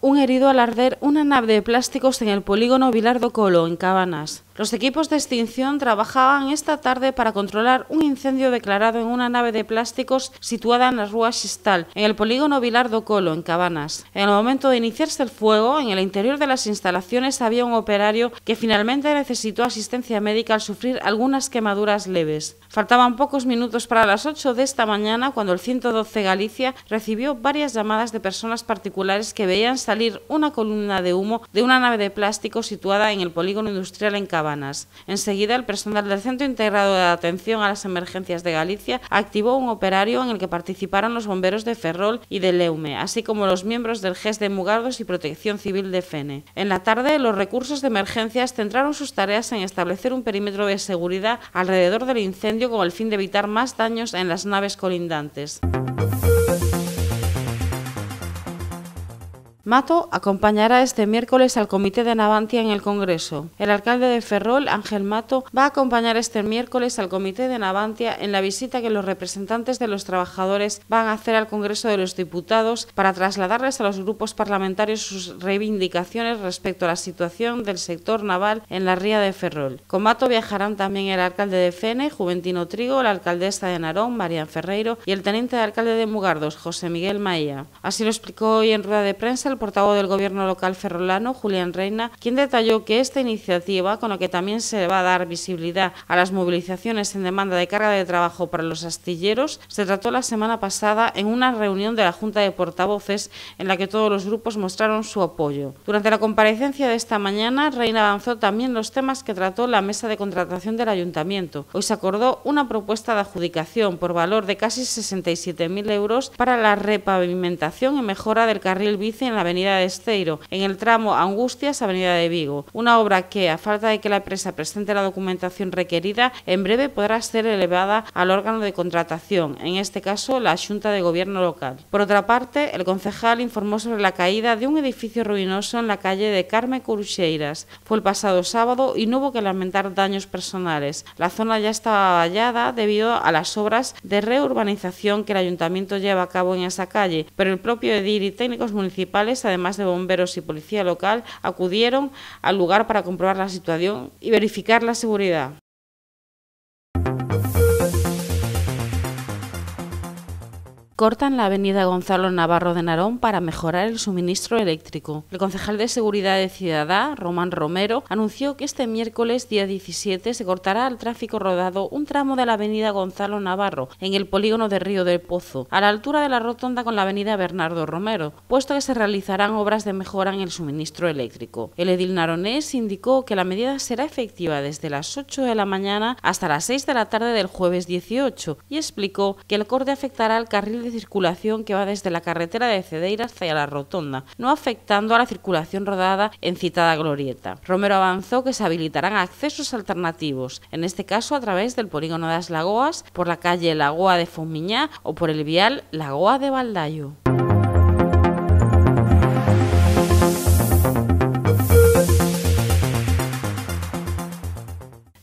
Un herido al arder una nave de plásticos en el polígono Vilardo Colo, en Cabanas. Los equipos de extinción trabajaban esta tarde para controlar un incendio declarado en una nave de plásticos situada en la Rúa Xistal, en el polígono Vilardo Colo, en Cabanas. En el momento de iniciarse el fuego, en el interior de las instalaciones había un operario que finalmente necesitó asistencia médica al sufrir algunas quemaduras leves. Faltaban pocos minutos para las 8 de esta mañana cuando el 112 Galicia recibió varias llamadas de personas particulares que veían salir una columna de humo de una nave de plástico situada en el polígono industrial en Cabanas. Enseguida, el personal del Centro Integrado de Atención a las Emergencias de Galicia activó un operario en el que participaron los bomberos de Ferrol y de Leume, así como los miembros del GES de Mugardos y Protección Civil de Fene. En la tarde, los recursos de emergencias centraron sus tareas en establecer un perímetro de seguridad alrededor del incendio con el fin de evitar más daños en las naves colindantes. Mato acompañará este miércoles al Comité de Navantia en el Congreso. El alcalde de Ferrol, Ángel Mato, va a acompañar este miércoles al Comité de Navantia en la visita que los representantes de los trabajadores van a hacer al Congreso de los Diputados para trasladarles a los grupos parlamentarios sus reivindicaciones respecto a la situación del sector naval en la ría de Ferrol. Con Mato viajarán también el alcalde de Fene, Juventino Trigo, la alcaldesa de Narón, María Ferreiro, y el teniente de alcalde de Mugardos, José Miguel Maía. Así lo explicó hoy en rueda de prensa el portavoz del Gobierno local ferrolano, Julián Reina, quien detalló que esta iniciativa, con la que también se va a dar visibilidad a las movilizaciones en demanda de carga de trabajo para los astilleros, se trató la semana pasada en una reunión de la Junta de Portavoces en la que todos los grupos mostraron su apoyo. Durante la comparecencia de esta mañana, Reina avanzó también los temas que trató la mesa de contratación del Ayuntamiento. Hoy se acordó una propuesta de adjudicación por valor de casi 67.000 euros para la repavimentación y mejora del carril bici en la Avenida de Esteiro, en el tramo Angustias, Avenida de Vigo. Una obra que, a falta de que la empresa presente la documentación requerida, en breve podrá ser elevada al órgano de contratación, en este caso la Junta de Gobierno Local. Por otra parte, el concejal informó sobre la caída de un edificio ruinoso en la calle de Carmen Curucheiras. Fue el pasado sábado y no hubo que lamentar daños personales. La zona ya estaba vallada debido a las obras de reurbanización que el ayuntamiento lleva a cabo en esa calle, pero el propio edil y técnicos municipales además de bomberos y policía local, acudieron al lugar para comprobar la situación y verificar la seguridad. Cortan la avenida Gonzalo Navarro de Narón para mejorar el suministro eléctrico. El concejal de Seguridad de Ciudadá, Román Romero, anunció que este miércoles día 17 se cortará al tráfico rodado un tramo de la avenida Gonzalo Navarro en el polígono de Río del Pozo, a la altura de la rotonda con la avenida Bernardo Romero, puesto que se realizarán obras de mejora en el suministro eléctrico. El edil naronés indicó que la medida será efectiva desde las 8 de la mañana hasta las 6 de la tarde del jueves 18 y explicó que el corte afectará al carril de circulación que va desde la carretera de Cedeira ...hacia la Rotonda, no afectando a la circulación rodada en citada glorieta. Romero avanzó que se habilitarán accesos alternativos, en este caso a través del polígono de las Lagoas, por la calle Lagoa de Fumiñá o por el vial Lagoa de Baldayo.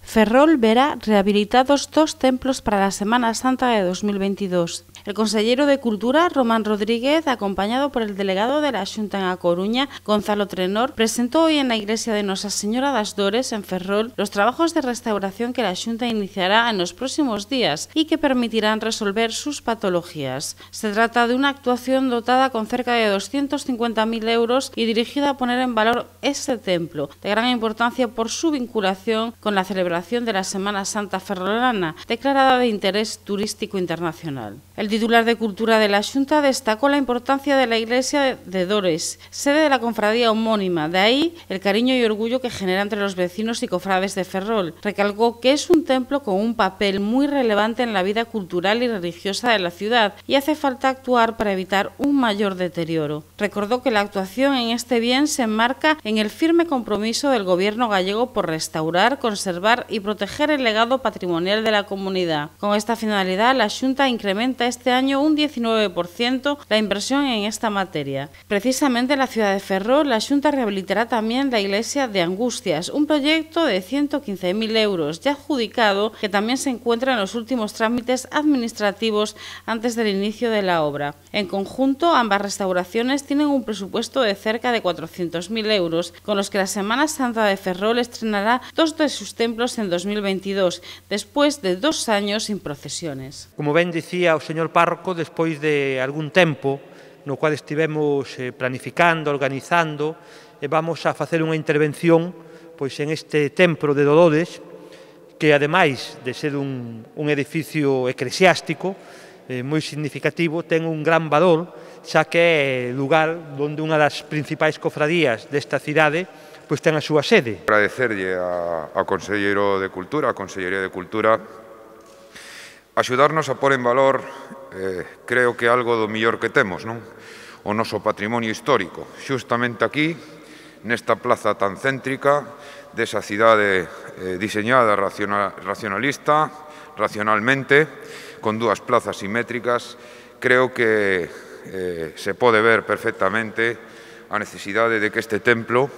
Ferrol verá rehabilitados dos templos para la Semana Santa de 2022. El consejero de Cultura, Román Rodríguez, acompañado por el delegado de la Junta en A Coruña, Gonzalo Trenor, presentó hoy en la iglesia de Nuestra Señora das Dores, en Ferrol, los trabajos de restauración que la Junta iniciará en los próximos días y que permitirán resolver sus patologías. Se trata de una actuación dotada con cerca de 250.000 euros y dirigida a poner en valor este templo, de gran importancia por su vinculación con la celebración de la Semana Santa Ferrolana, declarada de interés turístico internacional titular de Cultura de la Junta destacó la importancia de la iglesia de Dores, sede de la confradía homónima, de ahí el cariño y orgullo que genera entre los vecinos y cofrades de Ferrol. Recalcó que es un templo con un papel muy relevante en la vida cultural y religiosa de la ciudad y hace falta actuar para evitar un mayor deterioro. Recordó que la actuación en este bien se enmarca en el firme compromiso del gobierno gallego por restaurar, conservar y proteger el legado patrimonial de la comunidad. Con esta finalidad, la Junta incrementa este este año un 19% la inversión en esta materia. Precisamente en la ciudad de Ferrol, la Junta rehabilitará también la iglesia de Angustias, un proyecto de 115.000 euros ya adjudicado que también se encuentra en los últimos trámites administrativos antes del inicio de la obra. En conjunto, ambas restauraciones tienen un presupuesto de cerca de 400.000 euros, con los que la Semana Santa de Ferrol estrenará dos de sus templos en 2022, después de dos años sin procesiones. Como ben decía el señor párroco despois de algún tempo no cual estivemos eh, planificando, organizando, e vamos a facer unha intervención pois en este templo de Dododes, que ademais de ser un, un edificio eclesiástico eh, moi significativo, ten un gran valor, xa que é lugar onde unha das principais cofradías desta cidade pois ten a súa sede. Agradecerlle ao Conselleiro de Cultura, a Consellería de Cultura, axudarnos a pôr en valor, eh, creo que algo do millor que temos, non? O noso patrimonio histórico, xustamente aquí, nesta plaza tan céntrica desa cidade eh, diseñada racional, racionalista, racionalmente, con dúas plazas simétricas, creo que eh, se pode ver perfectamente a necesidade de que este templo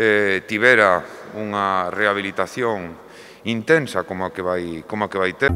eh, tibera unha rehabilitación intensa como a que vai, como a que vai ter.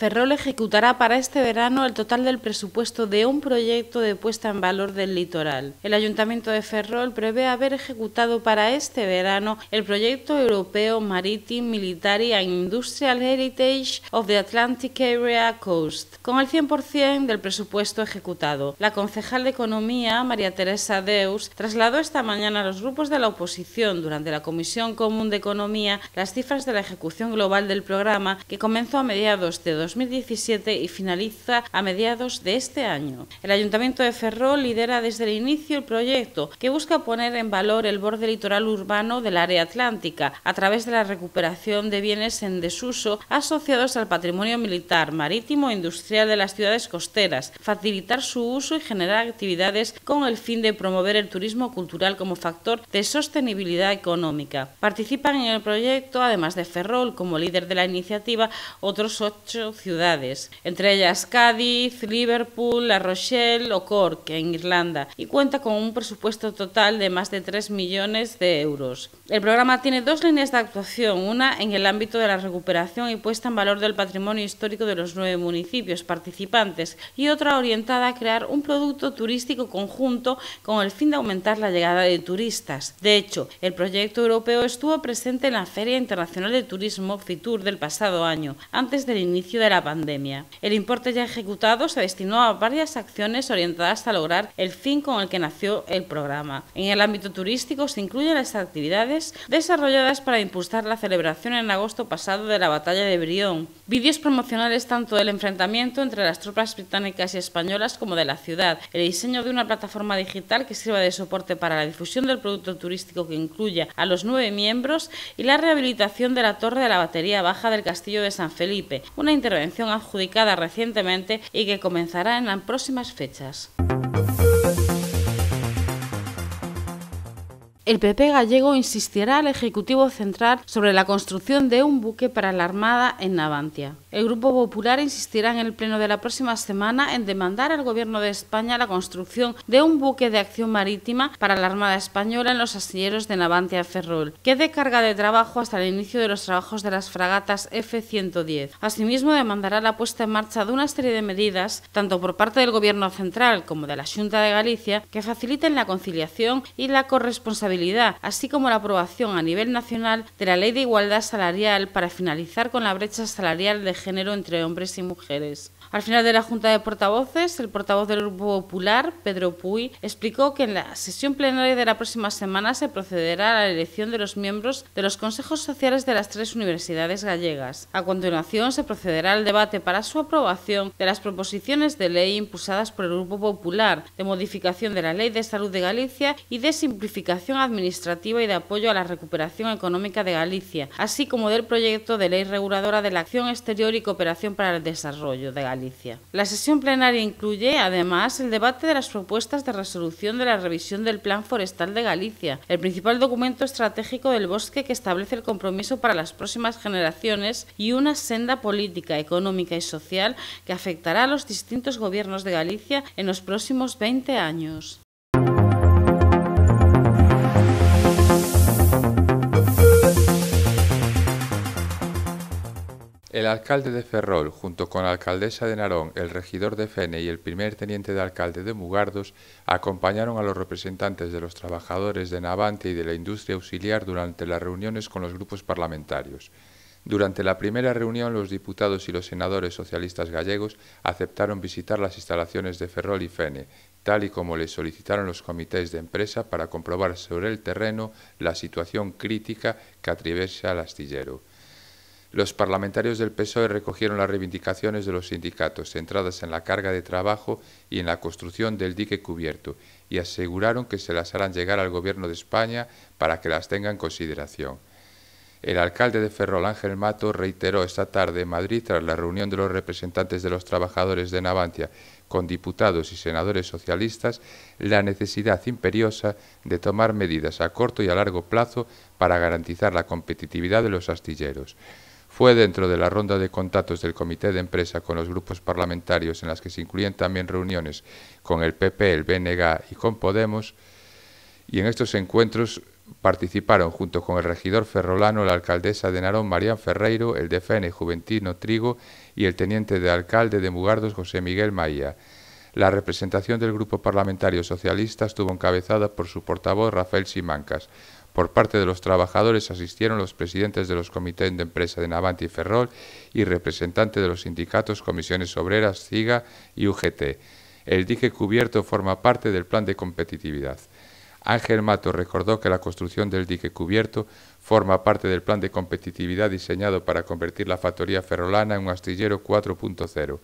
Ferrol ejecutará para este verano el total del presupuesto de un proyecto de puesta en valor del litoral. El Ayuntamiento de Ferrol prevé haber ejecutado para este verano el proyecto europeo Maritime Military and Industrial Heritage of the Atlantic Area Coast, con el 100% del presupuesto ejecutado. La concejal de Economía, María Teresa Deus, trasladó esta mañana a los grupos de la oposición durante la Comisión Común de Economía las cifras de la ejecución global del programa que comenzó a mediados de 2017 y finaliza a mediados de este año. El Ayuntamiento de Ferrol lidera desde el inicio el proyecto que busca poner en valor el borde litoral urbano del área atlántica a través de la recuperación de bienes en desuso asociados al patrimonio militar, marítimo e industrial de las ciudades costeras, facilitar su uso y generar actividades con el fin de promover el turismo cultural como factor de sostenibilidad económica. Participan en el proyecto, además de Ferrol como líder de la iniciativa, otros ocho ciudades, entre ellas Cádiz, Liverpool, La Rochelle o Cork, en Irlanda, y cuenta con un presupuesto total de más de 3 millones de euros. El programa tiene dos líneas de actuación, una en el ámbito de la recuperación y puesta en valor del patrimonio histórico de los nueve municipios participantes, y otra orientada a crear un producto turístico conjunto con el fin de aumentar la llegada de turistas. De hecho, el proyecto europeo estuvo presente en la Feria Internacional de Turismo, FITUR, del pasado año, antes del inicio de la pandemia. El importe ya ejecutado se destinó a varias acciones orientadas a lograr el fin con el que nació el programa. En el ámbito turístico se incluyen las actividades desarrolladas para impulsar la celebración en agosto pasado de la batalla de Brión, vídeos promocionales tanto del enfrentamiento entre las tropas británicas y españolas como de la ciudad, el diseño de una plataforma digital que sirva de soporte para la difusión del producto turístico que incluya a los nueve miembros y la rehabilitación de la torre de la batería baja del castillo de San Felipe, una intervención subvención adjudicada recientemente y que comenzará en las próximas fechas. el PP gallego insistirá al Ejecutivo Central sobre la construcción de un buque para la Armada en Navantia. El Grupo Popular insistirá en el Pleno de la próxima semana en demandar al Gobierno de España la construcción de un buque de acción marítima para la Armada Española en los astilleros de Navantia Ferrol, que dé carga de trabajo hasta el inicio de los trabajos de las fragatas F-110. Asimismo, demandará la puesta en marcha de una serie de medidas, tanto por parte del Gobierno Central como de la Junta de Galicia, que faciliten la conciliación y la corresponsabilidad así como la aprobación a nivel nacional de la Ley de Igualdad Salarial para finalizar con la brecha salarial de género entre hombres y mujeres. Al final de la Junta de Portavoces, el portavoz del Grupo Popular, Pedro Puy, explicó que en la sesión plenaria de la próxima semana se procederá a la elección de los miembros de los consejos sociales de las tres universidades gallegas. A continuación, se procederá al debate para su aprobación de las proposiciones de ley impulsadas por el Grupo Popular de modificación de la Ley de Salud de Galicia y de simplificación administrativa y de apoyo a la recuperación económica de Galicia, así como del proyecto de ley reguladora de la acción exterior y cooperación para el desarrollo de Galicia. La sesión plenaria incluye, además, el debate de las propuestas de resolución de la revisión del Plan Forestal de Galicia, el principal documento estratégico del bosque que establece el compromiso para las próximas generaciones y una senda política, económica y social que afectará a los distintos gobiernos de Galicia en los próximos 20 años. El alcalde de Ferrol, junto con la alcaldesa de Narón, el regidor de Fene y el primer teniente de alcalde de Mugardos, acompañaron a los representantes de los trabajadores de Navante y de la industria auxiliar durante las reuniones con los grupos parlamentarios. Durante la primera reunión, los diputados y los senadores socialistas gallegos aceptaron visitar las instalaciones de Ferrol y Fene, tal y como les solicitaron los comités de empresa para comprobar sobre el terreno la situación crítica que atraviesa el astillero los parlamentarios del PSOE recogieron las reivindicaciones de los sindicatos centradas en la carga de trabajo y en la construcción del dique cubierto y aseguraron que se las harán llegar al Gobierno de España para que las tenga en consideración. El alcalde de Ferrol, Ángel Mato, reiteró esta tarde en Madrid, tras la reunión de los representantes de los trabajadores de Navantia con diputados y senadores socialistas, la necesidad imperiosa de tomar medidas a corto y a largo plazo para garantizar la competitividad de los astilleros. Fue dentro de la ronda de contactos del Comité de Empresa con los grupos parlamentarios, en las que se incluyen también reuniones con el PP, el BNG y con Podemos, y en estos encuentros participaron junto con el regidor ferrolano, la alcaldesa de Narón, Marían Ferreiro, el DFN Juventino Trigo y el teniente de alcalde de Mugardos, José Miguel Maía. La representación del Grupo Parlamentario Socialista estuvo encabezada por su portavoz, Rafael Simancas. Por parte de los trabajadores asistieron los presidentes de los comités de empresa de Navanti y Ferrol y representantes de los sindicatos, comisiones obreras, CIGA y UGT. El dique cubierto forma parte del plan de competitividad. Ángel Mato recordó que la construcción del dique cubierto forma parte del plan de competitividad diseñado para convertir la factoría ferrolana en un astillero 4.0.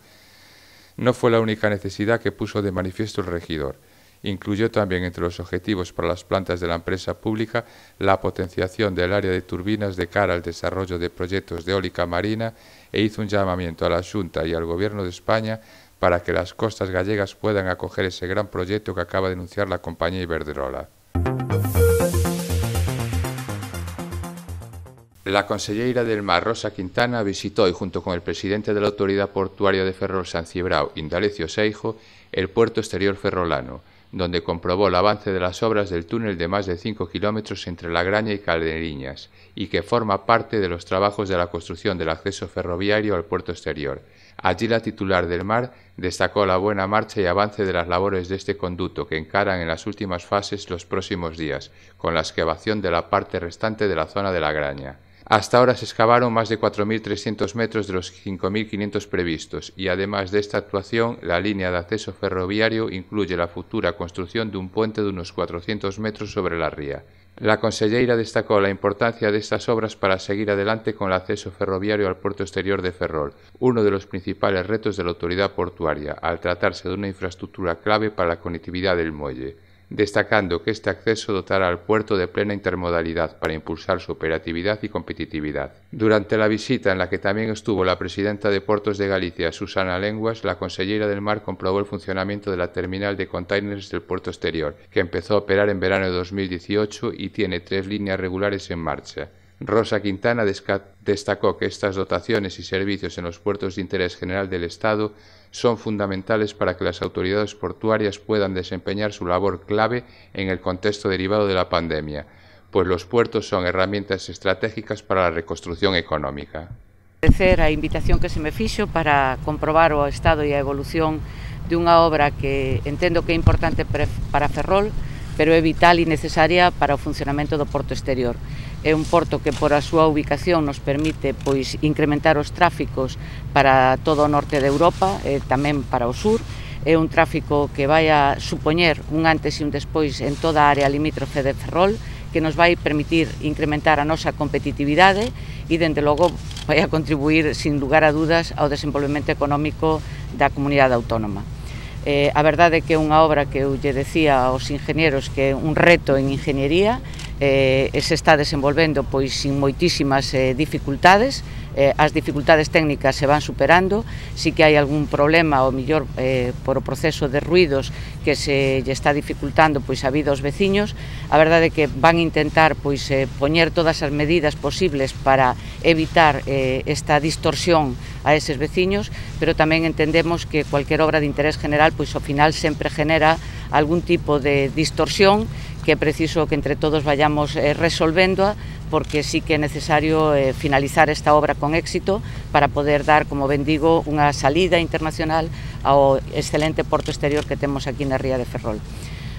No fue la única necesidad que puso de manifiesto el regidor incluyó también entre los objetivos para las plantas de la empresa pública la potenciación del área de turbinas de cara al desarrollo de proyectos de eólica marina e hizo un llamamiento a la Junta y al Gobierno de España para que las costas gallegas puedan acoger ese gran proyecto que acaba de anunciar la compañía Iberdrola. La consellera del Mar, Rosa Quintana, visitó hoy, junto con el presidente de la Autoridad Portuaria de Ferrol San Cibrao, Indalecio Seijo, el puerto exterior ferrolano donde comprobó el avance de las obras del túnel de más de 5 kilómetros entre La Graña y Calderiñas, y que forma parte de los trabajos de la construcción del acceso ferroviario al puerto exterior. Allí la titular del mar destacó la buena marcha y avance de las labores de este conducto que encaran en las últimas fases los próximos días, con la excavación de la parte restante de la zona de La Graña. Hasta ahora se excavaron más de 4.300 metros de los 5.500 previstos y además de esta actuación, la línea de acceso ferroviario incluye la futura construcción de un puente de unos 400 metros sobre la ría. La conselleira destacó la importancia de estas obras para seguir adelante con el acceso ferroviario al puerto exterior de Ferrol, uno de los principales retos de la autoridad portuaria, al tratarse de una infraestructura clave para la conectividad del muelle destacando que este acceso dotará al puerto de plena intermodalidad para impulsar su operatividad y competitividad. Durante la visita en la que también estuvo la presidenta de Puertos de Galicia, Susana Lenguas, la consellera del Mar comprobó el funcionamiento de la terminal de containers del puerto exterior, que empezó a operar en verano de 2018 y tiene tres líneas regulares en marcha. Rosa Quintana destacó que estas dotaciones y servicios en los puertos de interés general del Estado son fundamentales para que las autoridades portuarias puedan desempeñar su labor clave en el contexto derivado de la pandemia, pues los puertos son herramientas estratégicas para la reconstrucción económica. Agradecer a invitación que se me fixo para comprobar o estado e a evolución dunha obra que entendo que é importante para Ferrol, pero é vital e necesaria para o funcionamento do porto exterior é un porto que por a súa ubicación nos permite pois incrementar os tráficos para todo o norte de Europa e tamén para o sur. É un tráfico que vai a supoñer un antes e un despois en toda a área limítrofe de Ferrol, que nos vai permitir incrementar a nosa competitividade e, dende logo, vai a contribuir, sin lugar a dudas, ao desenvolvemento económico da comunidade autónoma. Eh, a verdade é que é unha obra que eu lle decía aos ingenieros que é un reto en ingeniería, eh, se está desenvolvendo pois sin moitísimas eh, dificultades, eh, as dificultades técnicas se van superando, si que hai algún problema ou mellor eh, por o proceso de ruidos que se lle está dificultando pois a vida aos veciños, a verdade é que van intentar pois eh, poñer todas as medidas posibles para evitar eh, esta distorsión a eses veciños, pero tamén entendemos que cualquier obra de interés general pois ao final sempre genera algún tipo de distorsión que é preciso que entre todos vayamos eh, resolvéndoa porque sí que é necesario eh, finalizar esta obra con éxito para poder dar, como ben digo, unha salida internacional ao excelente porto exterior que temos aquí na Ría de Ferrol.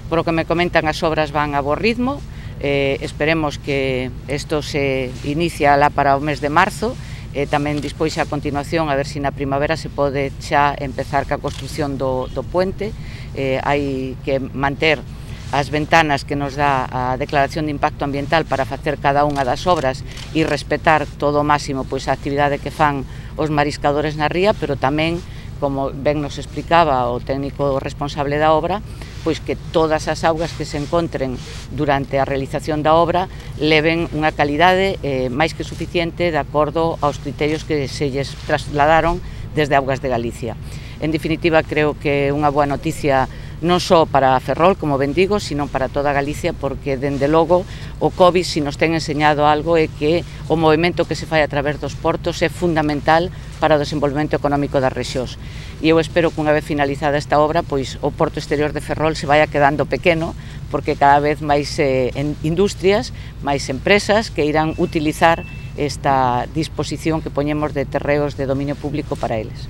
Por o que me comentan, as obras van a bo ritmo, eh, esperemos que isto se inicia lá para o mes de marzo, e tamén dispois a continuación a ver se na primavera se pode xa empezar ca construción do, do puente eh, hai que manter as ventanas que nos dá a declaración de impacto ambiental para facer cada unha das obras e respetar todo o máximo pois a actividade que fan os mariscadores na ría, pero tamén como ben nos explicaba o técnico responsable da obra, pois que todas as augas que se encontren durante a realización da obra leven unha calidade eh, máis que suficiente de acordo aos criterios que se lles trasladaron desde Augas de Galicia. En definitiva, creo que unha boa noticia non só para Ferrol, como ben digo, sino para toda Galicia, porque, dende logo, o COVID, se nos ten enseñado algo, é que o movimento que se fai a través dos portos é fundamental para o desenvolvemento económico das rexións. E eu espero que unha vez finalizada esta obra, pois o porto exterior de Ferrol se vaya quedando pequeno, porque cada vez máis eh, industrias, máis empresas que irán utilizar esta disposición que poñemos de terreos de dominio público para eles.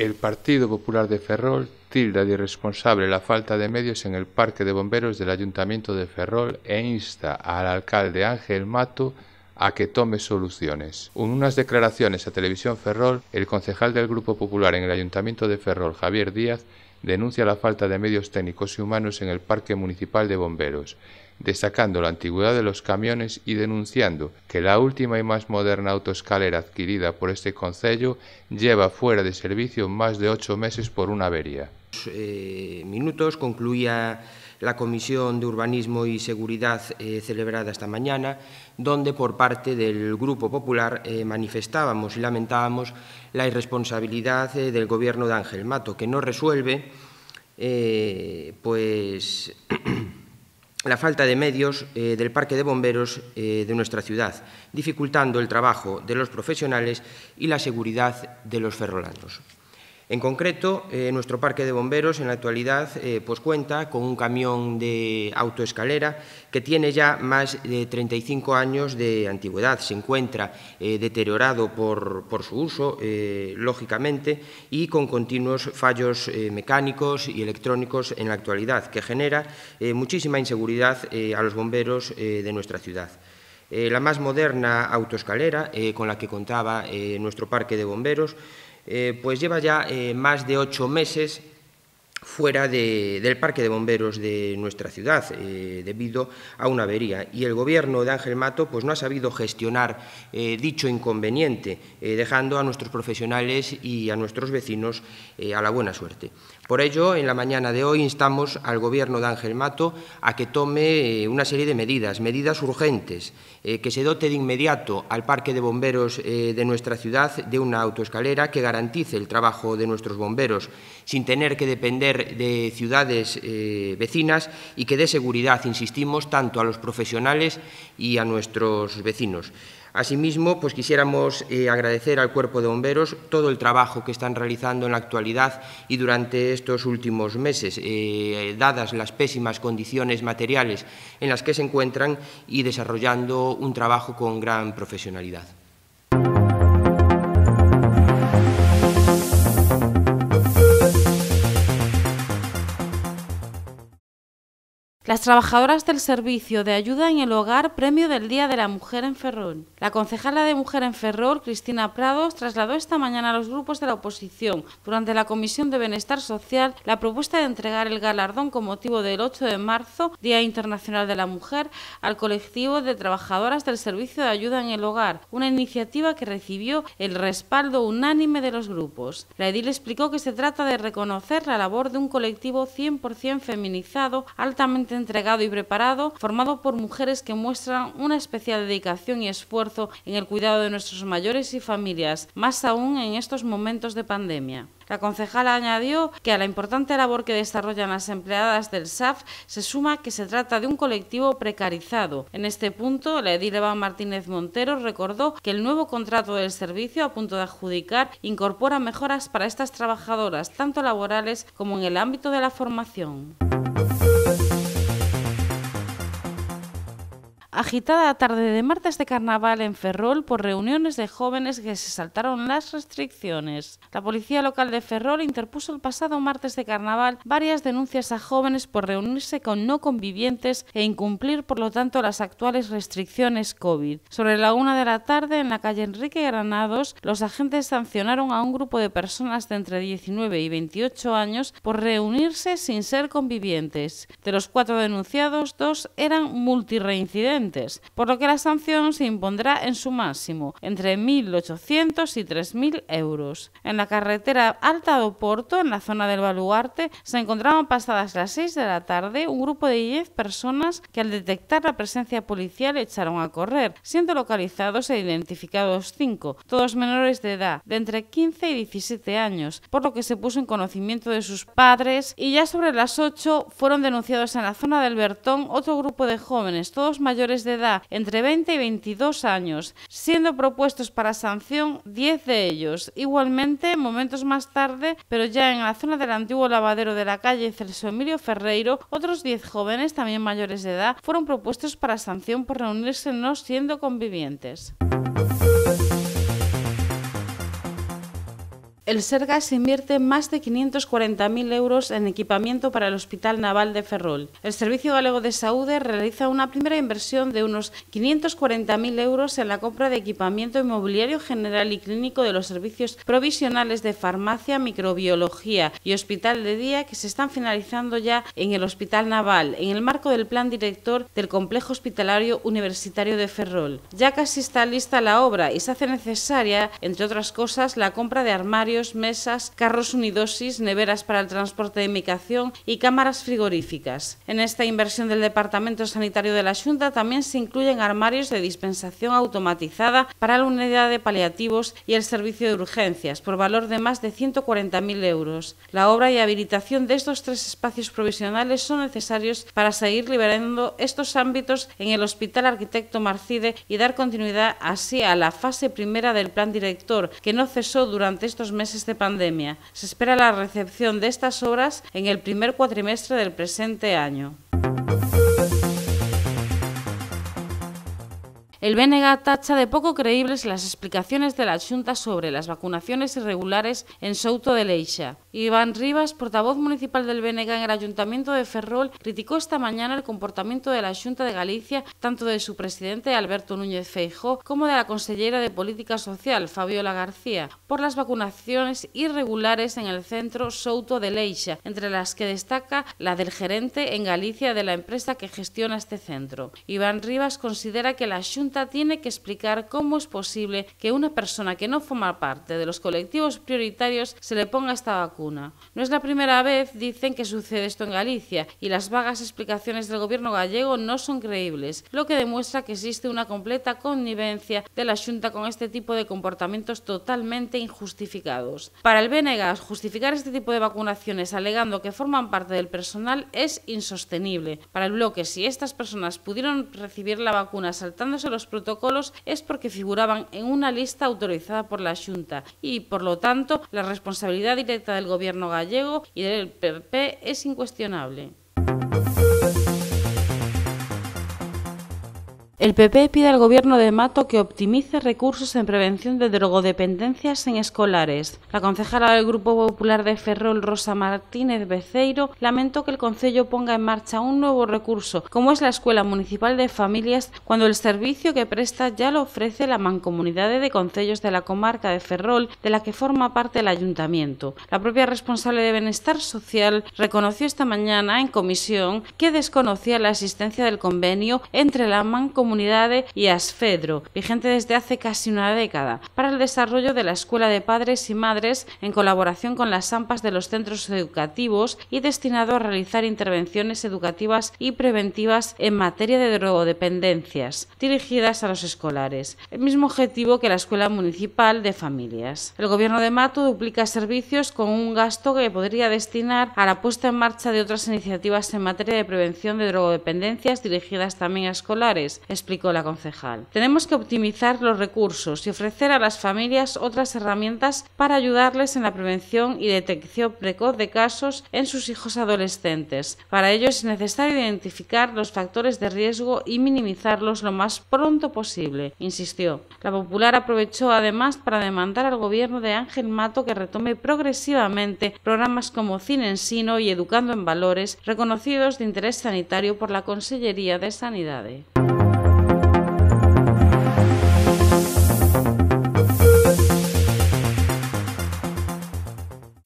El Partido Popular de Ferrol tilda de irresponsable la falta de medios en el Parque de Bomberos del Ayuntamiento de Ferrol e insta al alcalde Ángel Mato a que tome soluciones. En unas declaraciones a Televisión Ferrol, el concejal del Grupo Popular en el Ayuntamiento de Ferrol, Javier Díaz, denuncia la falta de medios técnicos y humanos en el Parque Municipal de Bomberos destacando la antigüedad de los camiones y denunciando que la última y más moderna autoescalera adquirida por este concello lleva fuera de servicio más de ocho meses por una avería. Eh, minutos concluía la Comisión de Urbanismo y Seguridad eh, celebrada esta mañana, donde por parte del Grupo Popular eh, manifestábamos y lamentábamos la irresponsabilidad eh, del Gobierno de Ángel Mato, que no resuelve pues la falta de medios eh, del parque de bomberos eh, de nuestra ciudad, dificultando el trabajo de los profesionales y la seguridad de los ferrolanos. En concreto, eh, nuestro parque de bomberos en la actualidad eh, pues cuenta con un camión de autoescalera que tiene ya más de 35 años de antigüedad. Se encuentra eh, deteriorado por, su uso, lógicamente, y con continuos fallos mecánicos y electrónicos en la actualidad, que genera muchísima inseguridad a los bomberos de nuestra ciudad. la más moderna autoescalera con la que contaba nuestro parque de bomberos eh, pues lleva ya eh, más de ocho meses fuera del parque de bomberos de nuestra ciudad eh, debido a una avería y el gobierno de Ángel Mato pues no ha sabido gestionar dicho inconveniente dejando a nuestros profesionales y a nuestros vecinos a la buena suerte. Por ello, en la mañana de hoy instamos al Gobierno de Ángel Mato a que tome eh, una serie de medidas, medidas urgentes, eh, que se dote de inmediato al Parque de Bomberos eh, de nuestra ciudad de una autoescalera que garantice el trabajo de nuestros bomberos, sin tener que depender de ciudades vecinas y que dé seguridad, insistimos, tanto a los profesionales y a nuestros vecinos. Asimismo, pues quisiéramos eh, agradecer al Cuerpo de Bomberos todo el trabajo que están realizando en la actualidad y durante estos últimos meses, eh, dadas las pésimas condiciones materiales en las que se encuentran y desarrollando un trabajo con gran profesionalidad. Las trabajadoras del Servicio de Ayuda en el Hogar, premio del Día de la Mujer en Ferrol. La concejala de Mujer en Ferrol, Cristina Prados, trasladó esta mañana a los grupos de la oposición, durante la Comisión de Bienestar Social, la propuesta de entregar el galardón con motivo del 8 de marzo, Día Internacional de la Mujer, al colectivo de trabajadoras del Servicio de Ayuda en el Hogar, una iniciativa que recibió el respaldo unánime de los grupos. La edil explicó que se trata de reconocer la labor de un colectivo 100% feminizado, altamente entregado y preparado, formado por mujeres que muestran una especial dedicación y esfuerzo en el cuidado de nuestros mayores y familias, más aún en estos momentos de pandemia. La concejala añadió que a la importante labor que desarrollan las empleadas del SAF se suma que se trata de un colectivo precarizado. En este punto, la edil Martínez Montero recordó que el nuevo contrato del servicio a punto de adjudicar incorpora mejoras para estas trabajadoras, tanto laborales como en el ámbito de la formación. agitada tarde de martes de carnaval en Ferrol por reuniones de jóvenes que se saltaron las restricciones. La policía local de Ferrol interpuso el pasado martes de carnaval varias denuncias a jóvenes por reunirse con no convivientes e incumplir por lo tanto las actuales restricciones COVID. Sobre la una de la tarde en la calle Enrique Granados, los agentes sancionaron a un grupo de personas de entre 19 y 28 años por reunirse sin ser convivientes. De los cuatro denunciados, dos eran multireincidentes por lo que la sanción se impondrá en su máximo, entre 1.800 y 3.000 euros. En la carretera Alta do Porto, en la zona del baluarte, se encontraban pasadas las 6 de la tarde un grupo de 10 personas que al detectar la presencia policial echaron a correr, siendo localizados e identificados 5, todos menores de edad, de entre 15 y 17 años, por lo que se puso en conocimiento de sus padres y ya sobre las 8 fueron denunciados en la zona del Bertón otro grupo de jóvenes, todos mayores de edad entre 20 y 22 años, siendo propuestos para sanción 10 de ellos. Igualmente, momentos más tarde, pero ya en la zona del antiguo lavadero de la calle Celso Emilio Ferreiro, otros 10 jóvenes, también mayores de edad, fueron propuestos para sanción por reunirse no siendo convivientes. el Sergas invierte más de 540.000 euros en equipamiento para el Hospital Naval de Ferrol. El Servicio Galego de Saúde realiza una primera inversión de unos 540.000 euros en la compra de equipamiento inmobiliario general y clínico de los servicios provisionales de farmacia, microbiología y hospital de día que se están finalizando ya en el Hospital Naval, en el marco del plan director del Complejo Hospitalario Universitario de Ferrol. Ya casi está lista la obra y se hace necesaria, entre otras cosas, la compra de armarios mesas, carros unidosis, neveras para el transporte de medicación y cámaras frigoríficas. En esta inversión del Departamento Sanitario de la Junta también se incluyen armarios de dispensación automatizada para la unidad de paliativos y e el servicio de urgencias, por valor de más de 140.000 euros. La obra y e habilitación de estos tres espacios provisionales son necesarios para seguir liberando estos ámbitos en el Hospital Arquitecto Marcide y dar continuidad así a la fase primera del plan director, que no cesó durante estos meses de pandemia. Se espera la recepción de estas obras en el primer cuatrimestre del presente año. El BNG tacha de poco creíbles las explicaciones de la Junta sobre las vacunaciones irregulares en Souto de Leixa. Iván Rivas, portavoz municipal del BNG en el Ayuntamiento de Ferrol, criticó esta mañana el comportamiento de la Junta de Galicia, tanto de su presidente Alberto Núñez Feijó como de la consellera de Política Social, Fabiola García, por las vacunaciones irregulares en el centro Souto de Leixa, entre las que destaca la del gerente en Galicia de la empresa que gestiona este centro. Iván Rivas considera que la Junta tiene que explicar cómo es posible que una persona que no forma parte de los colectivos prioritarios se le ponga esta vacuna. No es la primera vez, dicen, que sucede esto en Galicia y las vagas explicaciones del gobierno gallego no son creíbles, lo que demuestra que existe una completa connivencia de la Junta con este tipo de comportamientos totalmente injustificados. Para el BNG, justificar este tipo de vacunaciones alegando que forman parte del personal es insostenible. Para el bloque, si estas personas pudieron recibir la vacuna saltándose los protocolos es porque figuraban en una lista autorizada por la Junta y, por lo tanto, la responsabilidad directa del Gobierno gallego y del PP es incuestionable. El PP pide al Gobierno de Mato que optimice recursos en prevención de drogodependencias en escolares. La concejala del Grupo Popular de Ferrol, Rosa Martínez Beceiro, lamentó que el Concello ponga en marcha un nuevo recurso, como es la Escuela Municipal de Familias, cuando el servicio que presta ya lo ofrece la Mancomunidad de Concellos de la Comarca de Ferrol, de la que forma parte el Ayuntamiento. La propia responsable de Bienestar Social reconoció esta mañana en comisión que desconocía la existencia del convenio entre la Mancomunidad y ASFEDRO, vigente desde hace casi una década, para el desarrollo de la Escuela de Padres y Madres en colaboración con las AMPAs de los centros educativos y destinado a realizar intervenciones educativas y preventivas en materia de drogodependencias, dirigidas a los escolares, el mismo objetivo que la Escuela Municipal de Familias. El Gobierno de Mato duplica servicios con un gasto que podría destinar a la puesta en marcha de otras iniciativas en materia de prevención de drogodependencias dirigidas también a escolares, explicó la concejal. Tenemos que optimizar los recursos y ofrecer a las familias otras herramientas para ayudarles en la prevención y detección precoz de casos en sus hijos adolescentes. Para ello es necesario identificar los factores de riesgo y minimizarlos lo más pronto posible, insistió. La popular aprovechó además para demandar al gobierno de Ángel Mato que retome progresivamente programas como Cine en Sino y Educando en Valores, reconocidos de interés sanitario por la Consellería de Sanidad.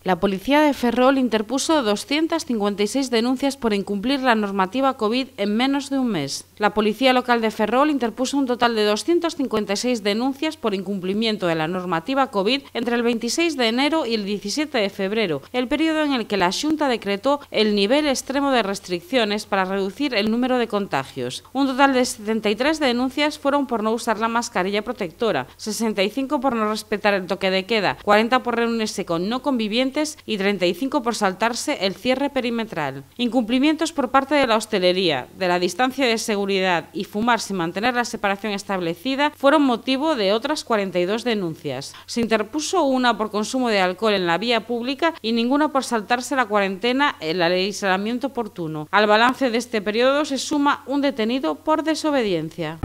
La policía de Ferrol interpuso 256 denuncias por incumplir la normativa COVID en menos de un mes. La policía local de Ferrol interpuso un total de 256 denuncias por incumplimiento de la normativa COVID entre el 26 de enero y el 17 de febrero, el periodo en el que la Junta decretó el nivel extremo de restricciones para reducir el número de contagios. Un total de 73 denuncias fueron por no usar la mascarilla protectora, 65 por no respetar el toque de queda, 40 por reunirse con no convivientes y 35 por saltarse el cierre perimetral. Incumplimientos por parte de la hostelería, de la distancia de seguridad y fumar sin mantener la separación establecida fueron motivo de otras 42 denuncias. Se interpuso una por consumo de alcohol en la vía pública y ninguna por saltarse la cuarentena en el aislamiento oportuno. Al balance de este periodo se suma un detenido por desobediencia.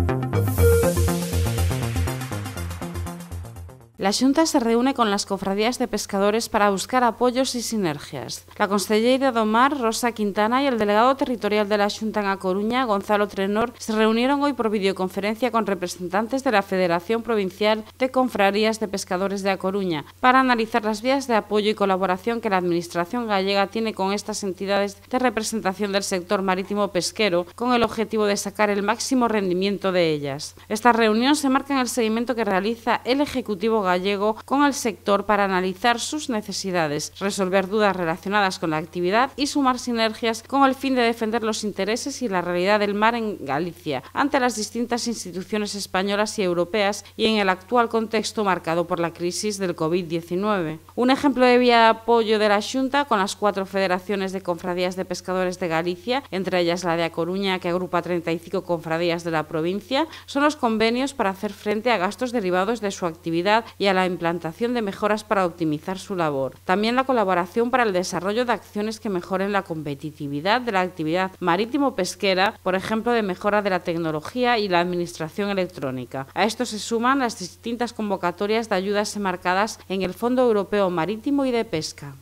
La Junta se reúne con las cofradías de pescadores para buscar apoyos y sinergias. La conselleira de Adomar, Rosa Quintana, y el delegado territorial de la Xunta en A Coruña, Gonzalo Trenor, se reunieron hoy por videoconferencia con representantes de la Federación Provincial de Confrarías de Pescadores de A Coruña para analizar las vías de apoyo y colaboración que la Administración gallega tiene con estas entidades de representación del sector marítimo pesquero con el objetivo de sacar el máximo rendimiento de ellas. Esta reunión se marca en el seguimiento que realiza el Ejecutivo gallego llego con el sector para analizar sus necesidades, resolver dudas relacionadas con la actividad y sumar sinergias con el fin de defender los intereses y la realidad del mar en Galicia ante las distintas instituciones españolas y europeas y en el actual contexto marcado por la crisis del COVID-19. Un ejemplo de vía de apoyo de la Junta con las cuatro federaciones de confradías de pescadores de Galicia, entre ellas la de A Coruña, que agrupa 35 confradías de la provincia, son los convenios para hacer frente a gastos derivados de su actividad y a la implantación de mejoras para optimizar su labor. También la colaboración para el desarrollo de acciones que mejoren la competitividad de la actividad marítimo-pesquera, por ejemplo, de mejora de la tecnología y la administración electrónica. A esto se suman las distintas convocatorias de ayudas enmarcadas en el Fondo Europeo Marítimo y de Pesca.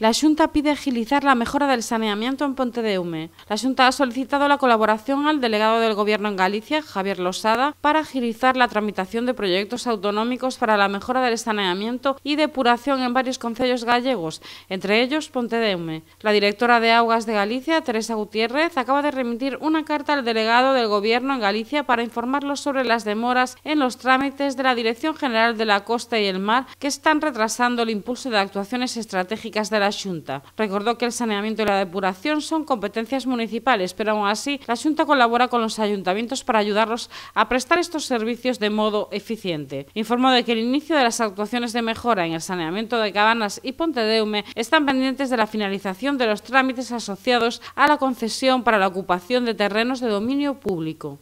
La Junta pide agilizar la mejora del saneamiento en Ponte de Hume. La Junta ha solicitado la colaboración al delegado del Gobierno en Galicia, Javier Losada, para agilizar la tramitación de proyectos autonómicos para la mejora del saneamiento y depuración en varios concellos gallegos, entre ellos Ponte de Hume. La directora de Aguas de Galicia, Teresa Gutiérrez, acaba de remitir una carta al delegado del Gobierno en Galicia para informarlo sobre las demoras en los trámites de la Dirección General de la Costa y el Mar que están retrasando el impulso de actuaciones estratégicas de la la Junta. Recordó que el saneamiento y la depuración son competencias municipales, pero aún así la Junta colabora con los ayuntamientos para ayudarlos a prestar estos servicios de modo eficiente. Informó de que el inicio de las actuaciones de mejora en el saneamiento de Cabanas y ponte deume están pendientes de la finalización de los trámites asociados a la concesión para la ocupación de terrenos de dominio público.